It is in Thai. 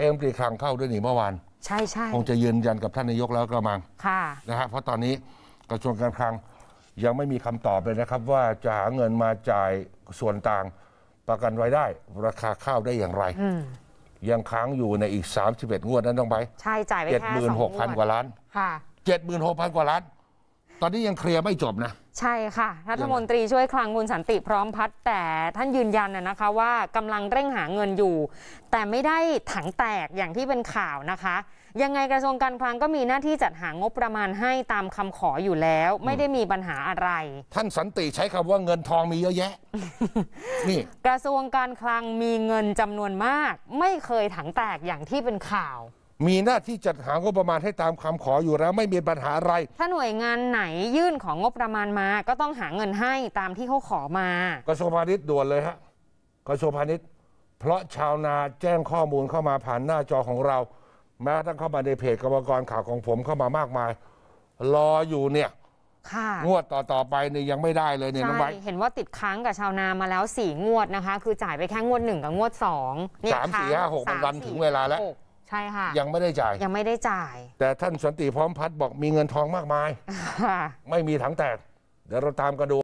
เอ็มกรีคลังเข้าด้วยนี่เมื่อวาน ใช่ใช่คงจะยืนยันกับท่านนายกแล้วกระมังค่ะ นะฮะเพราะตอนนี้กระทรวงการคลังยังไม่มีคำตอบเลยนะครับว่าจะหาเงินมาจ่ายส่วนต่างประกันรายได้ราคาข้าวได้อย่างไร ยังค้างอยู่ในอีก 31 งวดนั้นต้องไป ใช่จ่ายไปแค่สองงวดกว่าล้าน ค่ะเจ็ดหมื่นหกพันกว่าล้านตอนนี้ยังเคลียร์ไม่จบนะ ใช่ค่ะรัฐมนตรีช่วยคลังคุณสันติพร้อมพัฒน์แต่ท่านยืนยันนะคะ ว่ากำลังเร่งหาเงินอยู่ แต่ไม่ได้ถังแตกอย่างที่เป็นข่าวนะคะยังไงกระทรวงการคลังก็มีหน้าที่จัดหางบประมาณให้ตามคำขออยู่แล้วไม่ได้มีปัญหาอะไร ท่านสันติใช้คำว่าเงินทองมีเยอะแยะนี่ กระทรวงการคลังมีเงินจำนวนมาก ไม่เคยถังแตกอย่างที่เป็นข่าวมีหน้าที่จัดหางบประมาณให้ตามคำขออยู่แล้วไม่มีปัญหาอะไร ถ้าหน่วยงานไหนยื่นของงบประมาณมา ก็ต้องหาเงินให้ตามที่เขาขอมากระทรวงพาณิชย์ด่วนเลยฮะกระทรวงพาณิชย์เพราะชาวนาแจ้งข้อมูลเข้ามาผ่าน หน้าจอของเรา แม้ทั้งเข้ามาในเพจกรรมกรข่าวของผมเข้ามามากมาย รออยู่เนี่ย ค่ะ งวดต่อต่อไปเนี่ยยังไม่ได้เลยเนี่ยน้องใบเห็นว่าติดค้างกับชาวนามาแล้วสี่งวดนะคะ คือจ่ายไปแค่งวดหนึ่งกับงวดสอง สามสี่ห้าหกมันรันถึงเวลาแล้วใช่ค่ะยังไม่ได้จ่ายยังไม่ได้จ่าย แต่ท่านสันติพร้อมพัฒบอกมีเงินทองมากมาย ไม่มีถังแตกเดี๋ยวเราตามกันดู